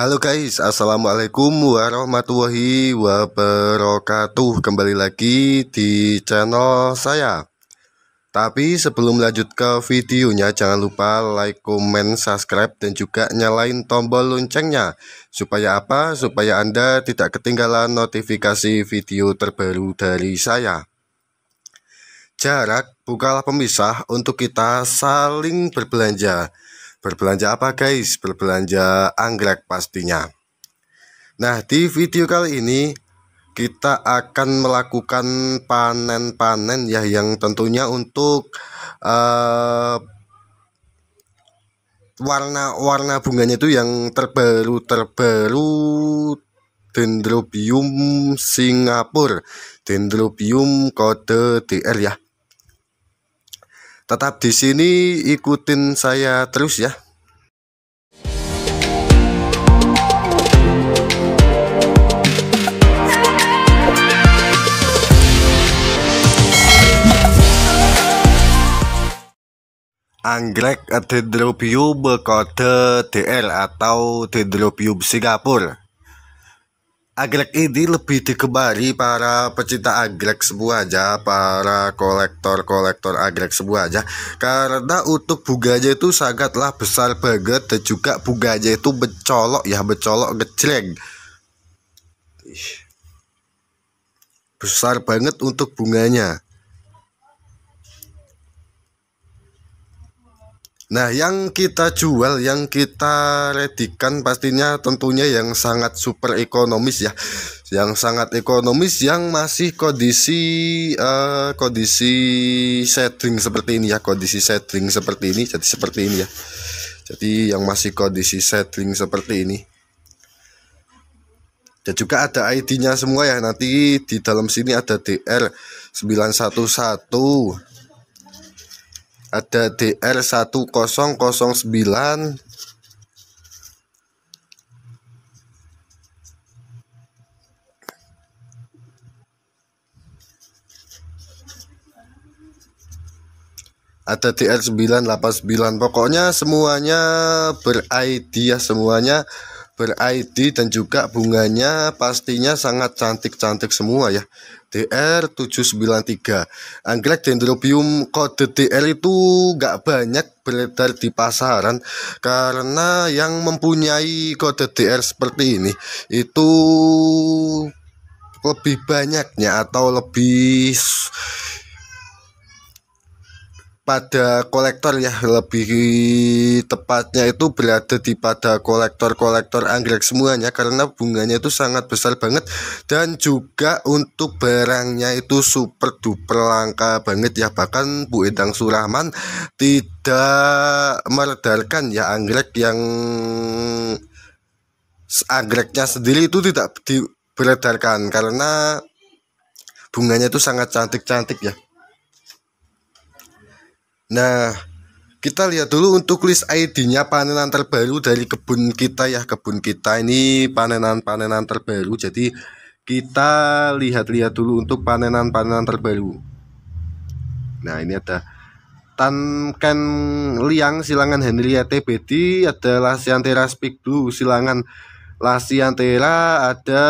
Halo guys, Assalamualaikum warahmatullahi wabarakatuh Kembali lagi di channel saya Tapi sebelum lanjut ke videonya Jangan lupa like, comment, subscribe Dan juga nyalain tombol loncengnya Supaya apa? Supaya Anda tidak ketinggalan notifikasi video terbaru dari saya Jarak bukalah pemisah untuk kita saling berbelanja Berbelanja apa guys? Berbelanja anggrek pastinya. Nah, di video kali ini kita akan melakukan panen-panen ya yang tentunya untuk warna eh, warna-warna bunganya itu yang terbaru-terbaru Dendrobium Singapura, Dendrobium kode DR ya. Tetap di sini ikutin saya terus ya. Anggrek Dendrobium kode DR atau Dendrobium Singapura Agrek ini lebih dikebari para pecinta agrek semua aja, para kolektor-kolektor agrek semua aja Karena untuk bunganya itu sangatlah besar banget dan juga bunganya itu mencolok ya, mencolok ngejreng Besar banget untuk bunganya Nah, yang kita jual, yang kita redikan pastinya tentunya yang sangat super ekonomis ya. Yang sangat ekonomis yang masih kondisi uh, kondisi setting seperti ini ya, kondisi setting seperti ini jadi seperti ini ya. Jadi yang masih kondisi setting seperti ini. Dan juga ada ID-nya semua ya. Nanti di dalam sini ada DR 911 ada DR1009 ada DR989 pokoknya semuanya beridea ya, semuanya ber-ID dan juga bunganya pastinya sangat cantik-cantik semua ya. DR793. Anggrek Dendrobium kode DR itu nggak banyak beredar di pasaran karena yang mempunyai kode DR seperti ini itu lebih banyaknya atau lebih pada kolektor ya lebih tepatnya itu berada di pada kolektor-kolektor anggrek semuanya karena bunganya itu sangat besar banget dan juga untuk barangnya itu super duper langka banget ya bahkan Bu Endang Surahman tidak meredarkan ya anggrek yang anggreknya sendiri itu tidak diberedarkan karena bunganya itu sangat cantik-cantik ya Nah, kita lihat dulu untuk list ID-nya panenan terbaru dari kebun kita ya. Kebun kita ini panenan-panenan terbaru. Jadi kita lihat-lihat dulu untuk panenan-panenan terbaru. Nah, ini ada tanken Liang Silangan Henriette Betty adalah Lasiantera Speak Blue Silangan Lasiantela ada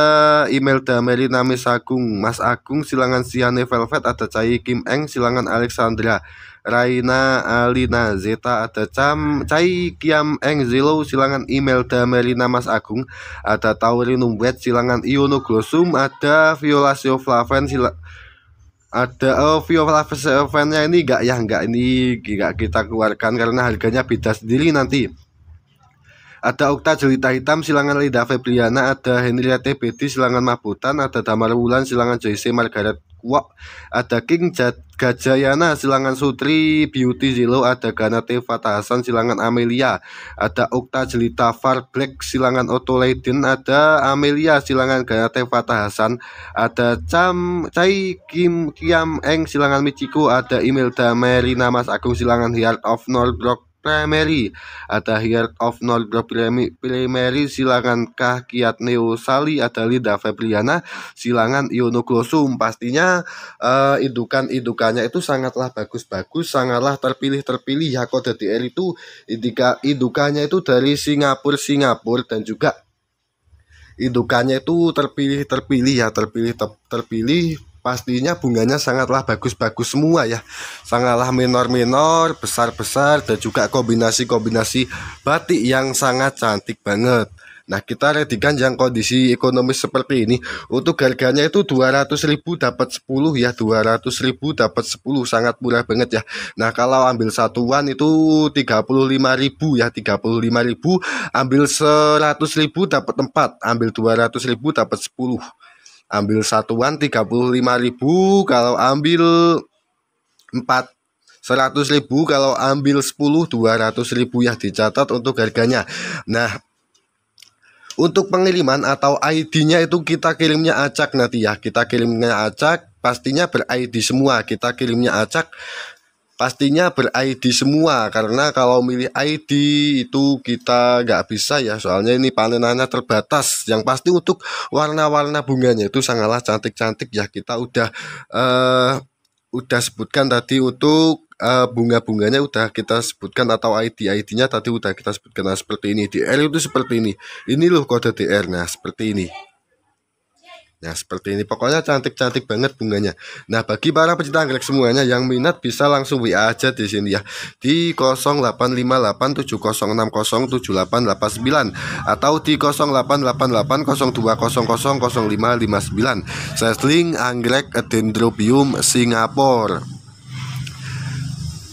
email Melina Nami Agung Mas Agung silangan Siane Velvet ada Cai Kim Eng silangan Alexandra Raina Alina Zeta ada Cam Cai Kim Eng Zilo silangan Imelda Melina Mas Agung ada Tauri Wed silangan Iono Glossum ada Viola Flaven sila ada oh, Viola Flavennya ini enggak ya enggak ini enggak kita keluarkan karena harganya beda sendiri nanti ada Okta Jelita Hitam, Silangan Linda Febriana, ada Henriette Bedi, Silangan Mahbutan, ada Damar Wulan, Silangan JC Margaret Kwok, ada King Jad Gajayana, Silangan Sutri, Beauty Zilo, ada Ganate Fatah Hasan, Silangan Amelia, ada Okta Jelita Far Black, Silangan Otto Leiden, ada Amelia, Silangan Ganate Fatah Hasan, ada Cam Cai Kim Kiam Eng, Silangan Michiko, ada Imelda Merina Mas Agung, Silangan Heart of Northrock, primary ada here of non primary silangan kahkiat sali ada lidah febriana silangan ionoglosum pastinya uh, eh, indukan indukannya itu sangatlah bagus-bagus sangatlah terpilih-terpilih ya kode DR itu indika indukannya itu dari Singapura Singapura dan juga indukannya itu terpilih terpilih ya terpilih ter, terpilih pastinya bunganya sangatlah bagus-bagus semua ya sangatlah minor-minor besar-besar dan juga kombinasi-kombinasi batik yang sangat cantik banget Nah kita redikan yang kondisi ekonomis seperti ini Untuk harganya itu 200 ribu dapat 10 ya 200 ribu dapat 10 sangat murah banget ya Nah kalau ambil satuan itu 35 ribu ya 35 ribu Ambil 100 ribu dapat 4 Ambil 200 ribu dapat 10 ambil satuan 35.000 kalau ambil 4 100.000 kalau ambil 10 200.000 ya dicatat untuk harganya nah untuk pengiriman atau ID-nya itu kita kirimnya acak nanti ya kita kirimnya acak pastinya ber-ID semua kita kirimnya acak pastinya ber-ID semua karena kalau milih ID itu kita nggak bisa ya soalnya ini panenannya terbatas yang pasti untuk warna-warna bunganya itu sangatlah cantik-cantik ya kita udah uh, udah sebutkan tadi untuk uh, bunga-bunganya udah kita sebutkan atau ID ID-nya tadi udah kita sebutkan nah, seperti ini DR itu seperti ini ini loh kode DR nah seperti ini Nah, seperti ini pokoknya cantik-cantik banget bunganya. Nah, bagi para pecinta anggrek semuanya yang minat bisa langsung WA aja di sini ya di 085870607889 atau di 088802000559 Sesling anggrek dendrobium Singapore.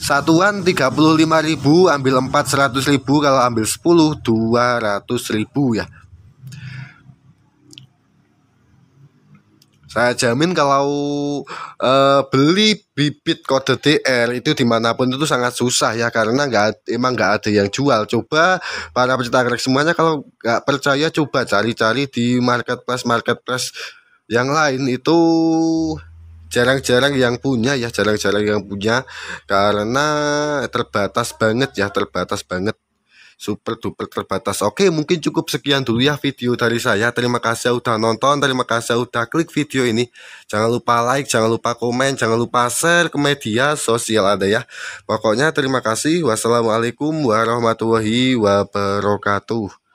Satuan 35.000 ambil 4 100.000 kalau ambil 10 200.000 ya. Saya jamin kalau uh, beli bibit kode DL itu dimanapun itu sangat susah ya karena nggak emang nggak ada yang jual. Coba para pecinta anggrek semuanya kalau nggak percaya coba cari-cari di marketplace marketplace yang lain itu jarang-jarang yang punya ya jarang-jarang yang punya karena terbatas banget ya terbatas banget super duper terbatas. Oke, mungkin cukup sekian dulu ya video dari saya. Terima kasih udah nonton, terima kasih udah klik video ini. Jangan lupa like, jangan lupa komen, jangan lupa share ke media sosial ada ya. Pokoknya terima kasih. Wassalamualaikum warahmatullahi wabarakatuh.